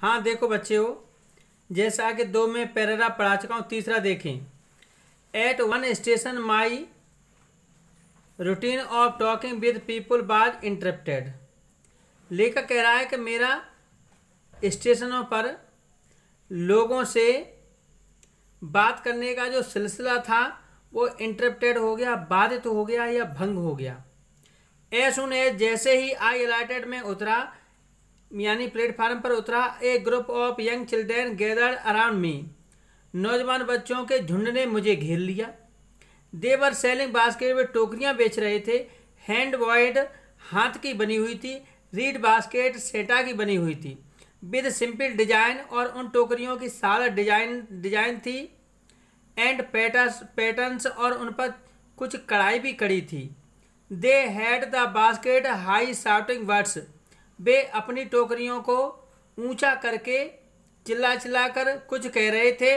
हाँ देखो बच्चे हो जैसा कि दो में पैरा पढ़ा चुका हूँ तीसरा देखें at one station my routine of talking with people was interrupted लेखक कह रहा है कि मेरा स्टेशनों पर लोगों से बात करने का जो सिलसिला था वो इंटरप्टेड हो गया बाधित हो गया या भंग हो गया एज सुन जैसे ही आई अलाइटेड में उतरा यानी प्लेटफार्म पर उतरा a group of young children gather around me नौजवान बच्चों के झुंड ने मुझे घेर लिया देवर सेलिंग बास्केट में टोकरियां बेच रहे थे हैंड वॉइड हाथ की बनी हुई थी रीड बास्केट सेटा की बनी हुई थी विद सिंपल डिजाइन और उन टोकरियों की सादा डिजाइन डिजाइन थी एंड पैटर्स पैटर्न्स और उन पर कुछ कढ़ाई भी कड़ी थी they had the basket high shouting words वे अपनी टोकरियों को ऊंचा करके चिल्ला चिल्ला कर कुछ कह रहे थे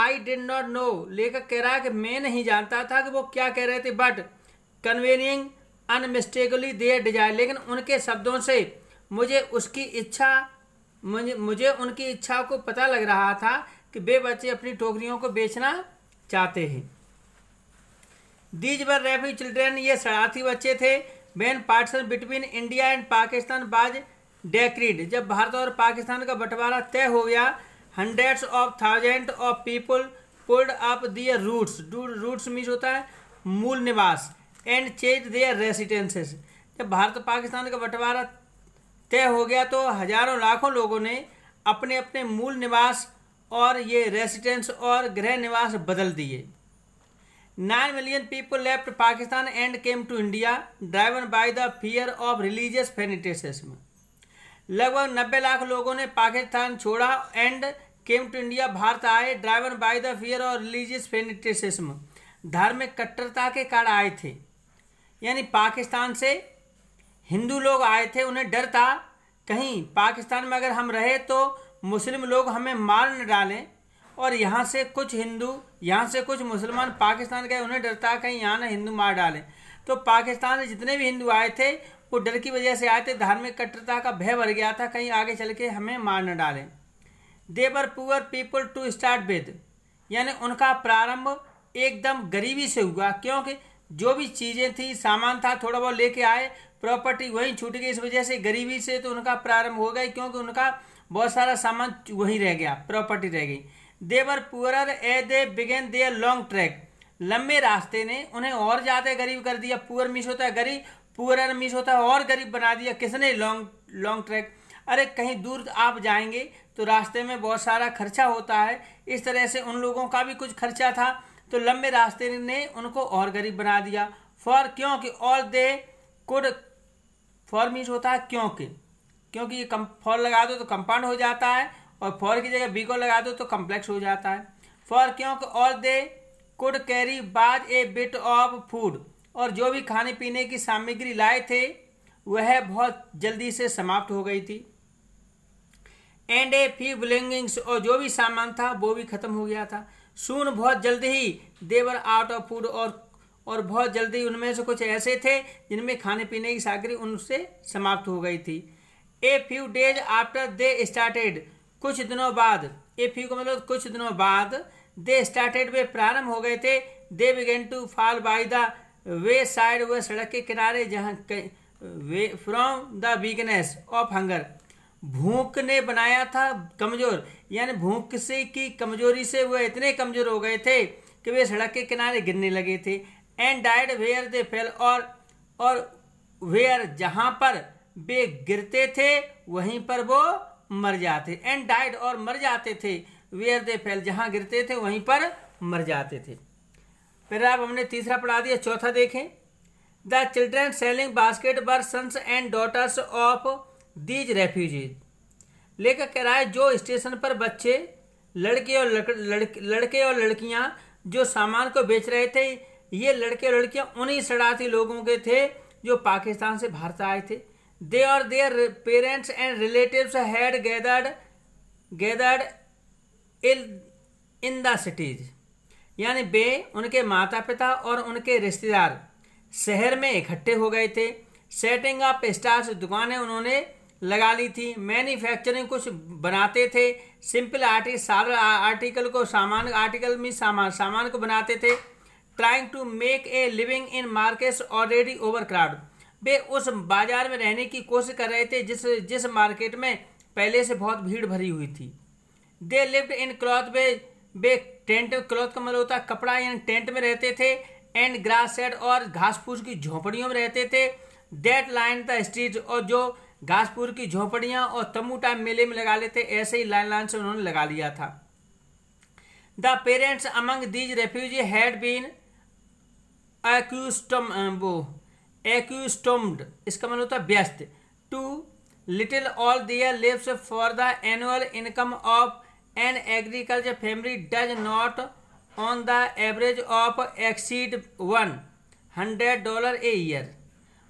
आई डिड नॉट नो लेखक कह रहा है कि मैं नहीं जानता था कि वो क्या कह रहे थे but conveying unmistakably their desire लेकिन उनके शब्दों से मुझे उसकी इच्छा मुझे मुझे उनकी इच्छा को पता लग रहा था कि वे बच्चे अपनी टोकरियों को बेचना चाहते हैं दीज वर रेफ्यू चिल्ड्रेन ये शरारती बच्चे थे when partition between India and Pakistan was decreed जब भारत और पाकिस्तान का बंटवारा तय हो गया hundreds of thousand of people pulled up their roots roots means होता है मूल निवास एंड चेंज देयर रेसिडेंसेस जब भारत और पाकिस्तान का बंटवारा तय हो गया तो हजारों लाखों लोगों ने अपने अपने मूल निवास और ये रेसिडेंस और गृह निवास बदल दिए 9 million people left Pakistan and came to India, driven by the fear of religious fanaticism. लगभग 90 लाख लोगों ने पाकिस्तान छोड़ा and came to India Bharat आए ड्राइवन बाय द फियर और रिलीजियस फेनिटिसिज्म धार्मिक कट्टरता के कारण आए थे यानी पाकिस्तान से हिंदू लोग आए थे उन्हें डर था कहीं पाकिस्तान में अगर हम रहे तो मुस्लिम लोग हमें मार न डालें और यहाँ से कुछ हिंदू यहाँ से कुछ मुसलमान पाकिस्तान गए उन्हें डर था कहीं यहाँ ना हिंदू मार डालें तो पाकिस्तान से जितने भी हिंदू आए थे वो डर की वजह से आए थे धार्मिक कट्टरता का भय भर गया था कहीं आगे चल के हमें मार न डालें they were poor people to start with यानी उनका प्रारंभ एकदम गरीबी से हुआ क्योंकि जो भी चीज़ें थी सामान था थोड़ा बहुत लेके आए प्रॉपर्टी वहीं छूट गई इस वजह से गरीबी से तो उनका प्रारंभ हो गया क्योंकि उनका बहुत सारा सामान वहीं रह गया प्रॉपर्टी रह गई they were a they began the long track लंबे रास्ते ने उन्हें और ज़्यादा गरीब कर दिया पुअर मिस होता है गरीब पुअर मिस होता है और गरीब बना दिया किसने लॉन्ग लॉन्ग ट्रैक अरे कहीं दूर आप जाएंगे तो रास्ते में बहुत सारा खर्चा होता है इस तरह से उन लोगों का भी कुछ खर्चा था तो लंबे रास्ते ने उनको और गरीब बना दिया फॉर क्योंकि और दे कुड फॉर मिस होता है क्योंकि क्योंकि ये कम फॉर लगा दो तो कंपाउंड हो जाता है और फॉर की जगह बी को लगा दो तो कम्प्लेक्स हो जाता है फॉर क्योंकि और दे कुड कैरी बाज ए बिट ऑफ फूड और जो भी खाने पीने की सामग्री लाए थे वह बहुत जल्दी से समाप्त हो गई थी एंड ए फ्यू बिलिंगिंग्स और जो भी सामान था वो भी खत्म हो गया था सून बहुत जल्दी ही देवर आउट ऑफ फूड और और बहुत जल्दी उनमें से कुछ ऐसे थे जिनमें खाने पीने की सामग्री उनसे समाप्त हो गई थी a few days after they started कुछ दिनों बाद ए फ्यू का मतलब कुछ दिनों बाद दे स्टार्टेड वे प्रारंभ हो गए थे they began to fall by the wayside way सड़क के किनारे जहाँ वे from the weakness of hunger भूख ने बनाया था कमज़ोर यानी भूख से की कमजोरी से वह इतने कमज़ोर हो गए थे कि वे सड़क के किनारे गिरने लगे थे and died where they fell और और वेयर जहाँ पर वे गिरते थे वहीं पर वो मर जाते एंड डाइड और मर जाते थे वेयर दे फैल जहाँ गिरते थे वहीं पर मर जाते थे फिर आप हमने तीसरा पढ़ा दिया चौथा देखें the children selling basket were sons and daughters of these refugees लेकर कह रहा है जो स्टेशन पर बच्चे लड़के और लड़के लड़के और लड़कियां जो सामान को बेच रहे थे ये लड़के और लड़कियां उन्हीं शरारती लोगों के थे जो पाकिस्तान से भारत आए थे और their parents and relative had gathered gathered in in the cities यानी वे उनके माता पिता और उनके रिश्तेदार शहर में इकट्ठे हो गए थे सेटिंग अप स्टार्स दुकानें उन्होंने लगा ली थी मैन्युफैक्चरिंग कुछ बनाते थे सिंपल आर्टिकल सारा आर्टिकल को सामान आर्टिकल में सामान सामान को बनाते थे trying to make a living in markets already over crowd वे उस बाजार में रहने की कोशिश कर रहे थे जिस जिस मार्केट में पहले से बहुत भीड़ भरी हुई थी दे लिव्ड इन क्लॉथ वे वे टेंट क्लॉथ का मतलब होता कपड़ा यानी टेंट में रहते थे एंड ग्रास सेड और घास फूस की झोंपड़ियों में रहते थे दैट लाइन द स्ट्रीट और जो घासपुर की झोंपड़ियाँ और तम्बू टाइम मेले में लगा लेते ऐसे ही लाइन लाइन से उन्होंने लगा लिया था the parents among these refugee had been accustom वो एक्यूस्टोम्ड इसका मतलब होता है व्यस्त to little all their lives for the annual income of an agriculture family does not on the average of exceed one hundred dollar a year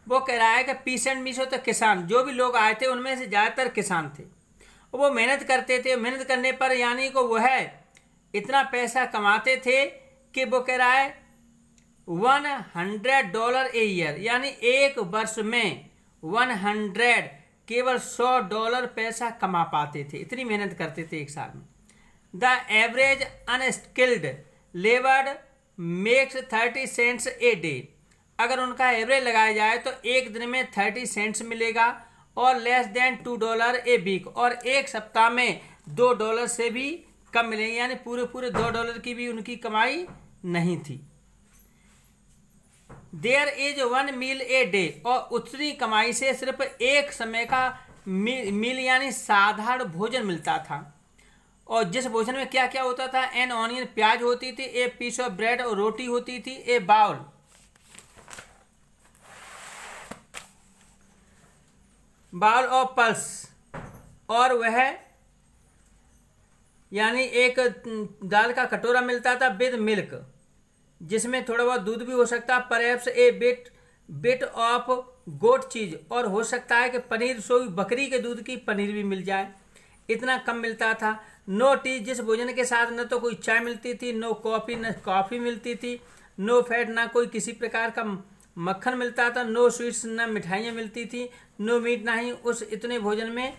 वो कह रहा है कि पीस एंड मिस होता किसान जो भी लोग आए थे उनमें से ज़्यादातर किसान थे वो मेहनत करते थे मेहनत करने पर यानी को वह इतना पैसा कमाते थे कि वो कह रहा है one hundred dollar a year यानी एक वर्ष में वन हंड्रेड केवल सौ डॉलर पैसा कमा पाते थे इतनी मेहनत करते थे एक साल में the average unskilled labour makes thirty cents a day अगर उनका एवरेज लगाया जाए तो एक दिन में थर्टी सेंट्स मिलेगा और less than two dollar a week और एक सप्ताह में दो डॉलर से भी कम मिलेंगे यानी पूरे पूरे दो डॉलर की भी उनकी कमाई नहीं थी there is one meal a day और उतनी कमाई से सिर्फ एक समय का मील, यानी साधारण भोजन मिलता था और जिस भोजन में क्या क्या होता था एन ऑनियन प्याज होती थी ए पीस ऑफ ब्रेड और रोटी होती थी a bowl bowl of pulse और वह यानी एक दाल का कटोरा मिलता था विद मिल्क जिसमें थोड़ा बहुत दूध भी हो सकता है perhaps a bit bit of goat cheese और हो सकता है कि पनीर सो बकरी के दूध की पनीर भी मिल जाए इतना कम मिलता था नो टी जिस भोजन के साथ न तो कोई चाय मिलती थी नो कॉफ़ी न कॉफ़ी मिलती थी नो फैट ना कोई किसी प्रकार का मक्खन मिलता था नो स्वीट्स न मिठाइयाँ मिलती थी नो मीट ना ही उस इतने भोजन में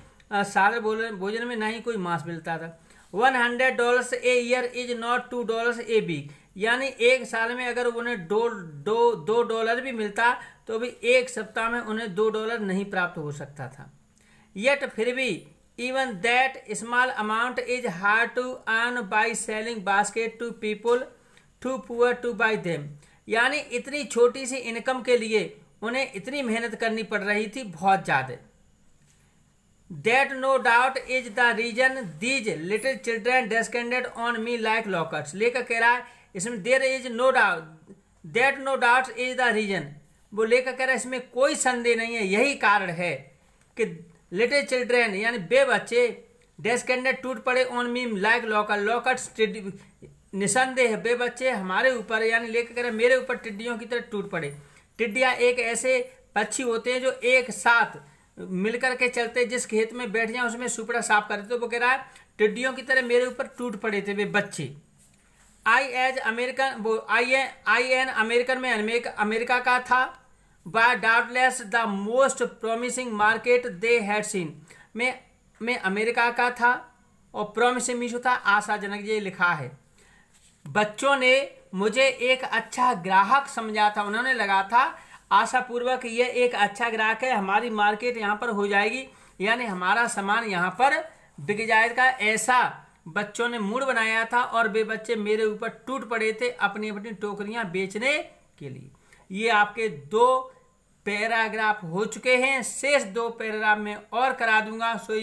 सारे भोजन में ना ही कोई मांस मिलता था one hundred dollars a year is not two dollars a week यानी एक साल में अगर उन्हें दो दो दो डॉलर भी मिलता तो भी एक सप्ताह में उन्हें दो डॉलर नहीं प्राप्त हो सकता था येट फिर भी even that small amount is hard to earn by selling basket to people too poor to buy them यानी इतनी छोटी सी इनकम के लिए उन्हें इतनी मेहनत करनी पड़ रही थी बहुत ज़्यादा that no doubt is the reason these little children descended on me like locusts लेकर कह रहा है इसमें there is no doubt that no doubt is the reason वो लेकर कह रहा है इसमें कोई संदेह नहीं है यही कारण है कि लिटिल चिल्ड्रेन यानी बे बच्चे डेस्केंडेड टूट पड़े on me like locust locusts निसंदेह बे बच्चे हमारे ऊपर यानी लेकर कह रहे मेरे ऊपर टिड्डियों की तरह टूट पड़े टिड्डियाँ एक ऐसे पक्षी होते हैं जो एक साथ मिलकर के चलते जिस खेत में बैठ जाए उसमें सुपड़ा साफ करते तो वो कह रहा है टिड्डियों की तरह मेरे ऊपर टूट पड़े थे वे बच्चे आई एज अमेरिकन वो I an I an American में अमेरिका, अमेरिका का था was doubtless the most promising market they had seen में में अमेरिका का था और प्रोमिसिंग मीशो था आशाजनक ये लिखा है बच्चों ने मुझे एक अच्छा ग्राहक समझा था उन्होंने लगा था आशापूर्वक ये एक अच्छा ग्राहक है हमारी मार्केट यहाँ पर हो जाएगी यानी हमारा सामान यहाँ पर बिक जाएगा ऐसा बच्चों ने मूड बनाया था और वे बच्चे मेरे ऊपर टूट पड़े थे अपनी अपनी टोकरियाँ बेचने के लिए ये आपके दो पैराग्राफ हो चुके हैं शेष दो पैराग्राफ में और करा दूंगा सो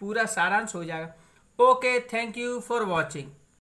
पूरा सारांश हो जाएगा okay thank you for watching